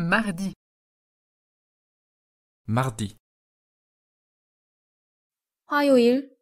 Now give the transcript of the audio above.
mardi mardi hi-oil